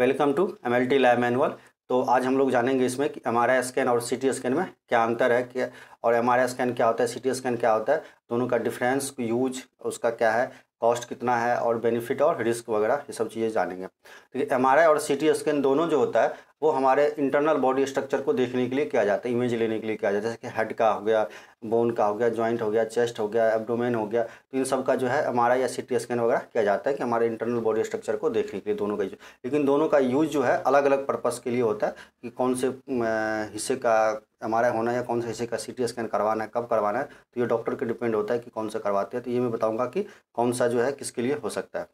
welcome to M L T lab manual तो आज हम लोग जानेंगे इसमें कि एम आर आई स्कैन और सी टी स्कैन में क्या अंतर है क्या और एम आर आई स्कैन क्या होता है सी टी स्कैन क्या होता है दोनों का डिफरेंस यूज उसका क्या है कॉस्ट कितना है और बेनिफिट और रिस्क वगैरह ये सब चीज़ें जानेंगे ठीक एम आर आई और सी टी स्कैन दोनों जो होता है वो हमारे इंटरनल बॉडी स्ट्रक्चर को देखने के लिए किया जाता है इमेज लेने के लिए किया जाता है जैसे कि हेड का हो गया बोन का हो गया जॉइंट हो गया चेस्ट हो गया एब्डोमेन हो गया तो इन सब का जो है हमारा या सी स्कैन वगैरह किया जाता है कि हमारे इंटरनल बॉडी स्ट्रक्चर को देखने के लिए दोनों का यूज लेकिन दोनों का यूज़ जो है अलग अलग पर्पज़ के लिए होता है कि कौन से हिस्से का एम होना है या कौन से हिस्से का सी स्कैन करवाना है कब करवाना है तो ये डॉक्टर के डिपेंड होता है कि कौन सा करवाते हैं तो ये मैं बताऊँगा कि कौन सा जो है किसके लिए हो सकता है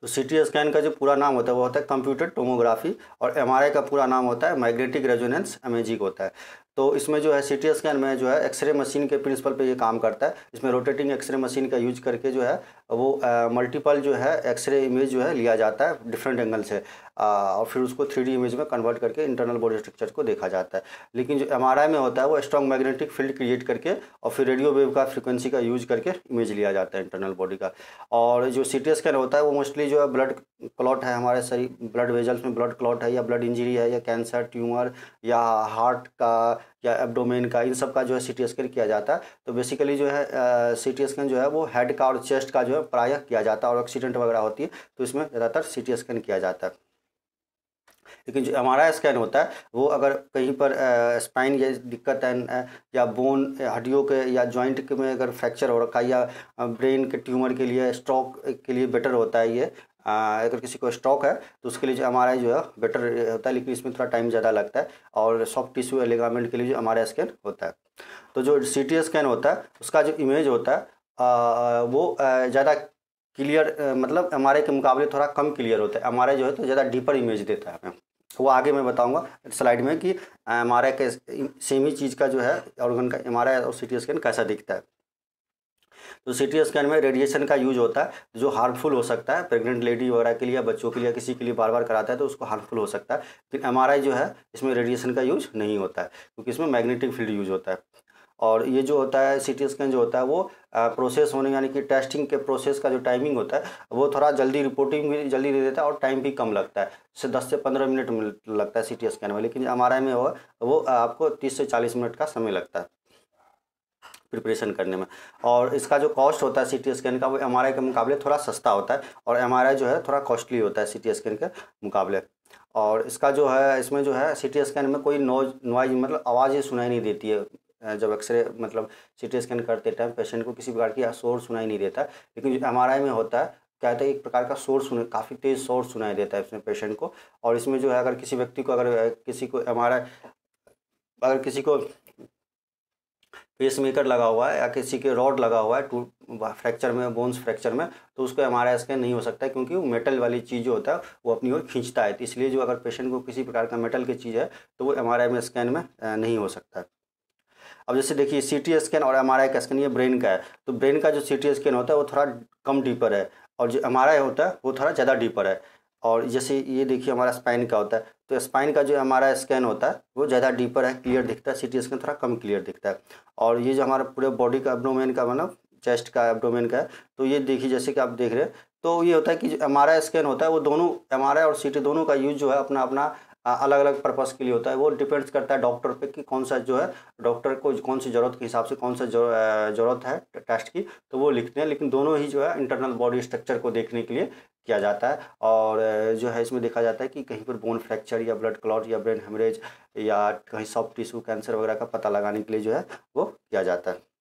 तो सी टी स्कैन का जो पूरा नाम होता है वो होता है कंप्यूटर टोमोग्राफी और एम का पूरा नाम होता है मैग्नेटिक रेजोनेंस एमेजिक होता है तो इसमें जो है सी टी स्कैन में जो है एक्सरे मशीन के प्रिंसिपल पे ये काम करता है इसमें रोटेटिंग एक्सरे मशीन का यूज करके जो है वो मल्टीपल जो है एक्सरे इमेज जो है लिया जाता है डिफरेंट एंगल से और फिर उसको थ्री इमेज में कन्वर्ट करके इंटरनल बॉडी स्ट्रक्चर को देखा जाता है लेकिन जो एम में होता है वो स्ट्रॉन्ग मैग्नेटिक फील्ड क्रिएट करके और फिर रेडियो वेव का फ्रिक्वेंसी का यूज करके इमेज लिया जाता है इंटरनल बॉडी का और जो सी टी स्कैन होता है वो मोस्टली जो है ब्लड क्लॉट है हमारे शरीर ब्लड वेजल्स में ब्लड क्लॉट है या ब्लड इंजरी है या कैंसर ट्यूमर या हार्ट का या एब्डोमेन का इन सब का जो है सी टी स्कैन किया जाता है तो बेसिकली जो है सी टी स्कैन जो है वो हेड का और चेस्ट का जो है प्रायः किया जाता है और एक्सीडेंट वगैरह होती है तो इसमें ज़्यादातर सी टी स्कैन किया जाता है लेकिन जो आई स्कैन होता है वो अगर कहीं पर स्पाइन या दिक्कत है या बोन हड्डियों के या जॉइंट में अगर फ्रैक्चर हो रखा है या ब्रेन के ट्यूमर के लिए स्ट्रोक के लिए बेटर होता है ये अगर किसी को स्टॉक है तो उसके लिए जो हमारा जो है बेटर होता है लेकिन इसमें थोड़ा टाइम ज़्यादा लगता है और सॉफ्ट टिश्यू या लिगामेंट के लिए जो हमारा स्कैन होता है तो जो सी स्कैन होता है उसका जो इमेज होता है आ, वो ज़्यादा क्लियर मतलब एम के मुकाबले थोड़ा कम क्लियर होता है एम जो है तो ज़्यादा डीपर इमेज देता है हमें वो आगे मैं बताऊंगा स्लाइड में कि आई के सेम ही चीज़ का जो है ऑर्गन का आई और सी स्कैन कैसा दिखता है तो सी टी स्कैन में रेडिएशन का यूज होता है जो हार्मफुल हो सकता है प्रेगनेंट लेडी वगैरह के लिए बच्चों के लिए किसी के लिए बार बार कराता है तो उसको हार्मफुल हो सकता है लेकिन एम जो है इसमें रेडिएशन का यूज नहीं होता है क्योंकि इसमें मैग्नेटिक फील्ड यूज होता है और ये जो होता है सी टी स्कैन जो होता है वो प्रोसेस होने यानी कि टेस्टिंग के प्रोसेस का जो टाइमिंग होता है वो थोड़ा जल्दी रिपोर्टिंग भी जल्दी दे देता है और टाइम भी कम लगता है से दस से पंद्रह मिनट लगता है सी टी स्कैन में लेकिन आई में वो वो आपको तीस से चालीस मिनट का समय लगता है प्रिपरेशन करने में और इसका जो कॉस्ट होता है सी स्कैन का वो एम के मुकाबले थोड़ा सस्ता होता है और एम जो है थोड़ा कॉस्टली होता है सी स्कैन के मुकाबले और इसका जो है इसमें जो है सी स्कैन में कोई नोज नॉइज मतलब आवाज़ ही सुनाई नहीं देती है जब एक्सरे मतलब सी स्कैन करते टाइम पेशेंट को किसी प्रकार की शोर सुनाई नहीं देता लेकिन जो एम में होता है क्या होता है एक प्रकार का शोर सुन काफ़ी तेज़ शोर सुनाई देता है इसमें पेशेंट को और इसमें जो है अगर किसी व्यक्ति को अगर किसी को एम अगर किसी को पेसमेकर मेकर लगा हुआ है या किसी के रॉड लगा हुआ है टूट फ्रैक्चर में बोन्स फ्रैक्चर में तो उसको एम आर स्कैन नहीं हो सकता क्योंकि वो मेटल वाली चीज़ जो होता है वो अपनी ओर खींचता है तो इसलिए जो अगर पेशेंट को किसी प्रकार का मेटल की चीज़ है तो वो एम आर में स्कैन में नहीं हो सकता है अब जैसे देखिए सी टी स्कैन और एम आर का स्कैन ये ब्रेन का है तो ब्रेन का जो सी टी स्कैन होता है वो थोड़ा कम डीपर है और जो एम आर आई होता है वो थोड़ा ज़्यादा डीपर है और जैसे ये देखिए हमारा स्पाइन का होता है तो स्पाइन का जो हमारा स्कैन होता है वो ज़्यादा डीपर है क्लियर दिखता है सिटी स्कैन थोड़ा कम क्लियर दिखता है और ये जो हमारा पूरे बॉडी का एब्डोमेन का मतलब चेस्ट का एब्डोमेन का है तो ये देखिए जैसे कि आप देख रहे हैं तो ये होता है कि एम आर स्कैन होता है वो दोनों एम और सी दोनों का यूज जो है अपना अपना अलग अलग पर्पस के लिए होता है वो डिपेंड्स करता है डॉक्टर पे कि कौन सा जो है डॉक्टर को कौन सी ज़रूरत के हिसाब से कौन सा ज़रूरत है टेस्ट की तो वो लिखते हैं लेकिन दोनों ही जो है इंटरनल बॉडी स्ट्रक्चर को देखने के लिए किया जाता है और जो है इसमें देखा जाता है कि कहीं पर बोन फ्रैक्चर या ब्लड क्लॉट या ब्रेन हेमरेज या कहीं सॉफ्ट टिश्यू कैंसर वगैरह का पता लगाने के लिए जो है वो किया जाता है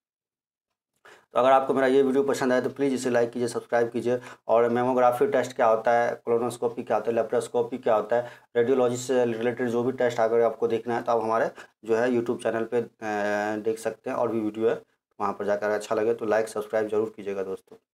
तो अगर आपको मेरा ये वीडियो पसंद आए तो प्लीज़ इसे लाइक कीजिए सब्सक्राइब कीजिए और मेमोग्राफी टेस्ट क्या होता है क्लोनोस्कोपी क्या होता है लेप्रोस्कोपी क्या होता है रेडियोलॉजी से रिलेटेड जो भी टेस्ट अगर आपको देखना है तो आप हमारे जो है यूट्यूब चैनल पर देख सकते हैं और भी वीडियो है वहाँ पर जाकर अच्छा लगे तो लाइक सब्सक्राइब जरूर कीजिएगा दोस्तों